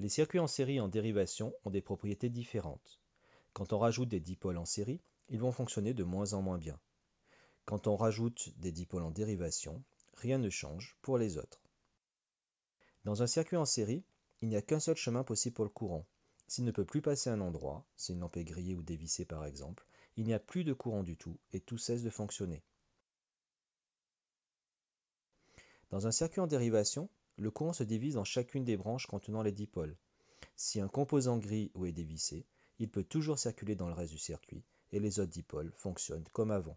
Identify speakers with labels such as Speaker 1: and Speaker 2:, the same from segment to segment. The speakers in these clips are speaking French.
Speaker 1: Les circuits en série et en dérivation ont des propriétés différentes. Quand on rajoute des dipôles en série, ils vont fonctionner de moins en moins bien. Quand on rajoute des dipôles en dérivation, rien ne change pour les autres. Dans un circuit en série, il n'y a qu'un seul chemin possible pour le courant. S'il ne peut plus passer un endroit, s'il une lampe est grillée ou dévissée par exemple, il n'y a plus de courant du tout et tout cesse de fonctionner. Dans un circuit en dérivation, le courant se divise en chacune des branches contenant les dipôles. Si un composant gris ou est dévissé, il peut toujours circuler dans le reste du circuit et les autres dipôles fonctionnent comme avant.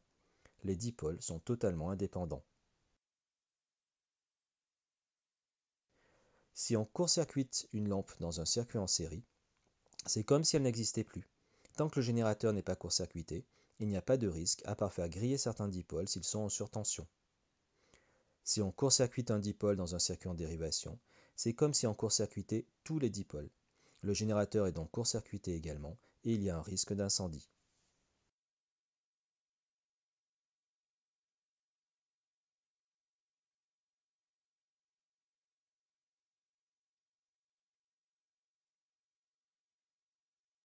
Speaker 1: Les dipôles sont totalement indépendants. Si on court-circuite une lampe dans un circuit en série, c'est comme si elle n'existait plus. Tant que le générateur n'est pas court-circuité, il n'y a pas de risque à part faire griller certains dipôles s'ils sont en surtension. Si on court-circuite un dipôle dans un circuit en dérivation, c'est comme si on court-circuitait tous les dipôles. Le générateur est donc court-circuité également et il y a un risque d'incendie.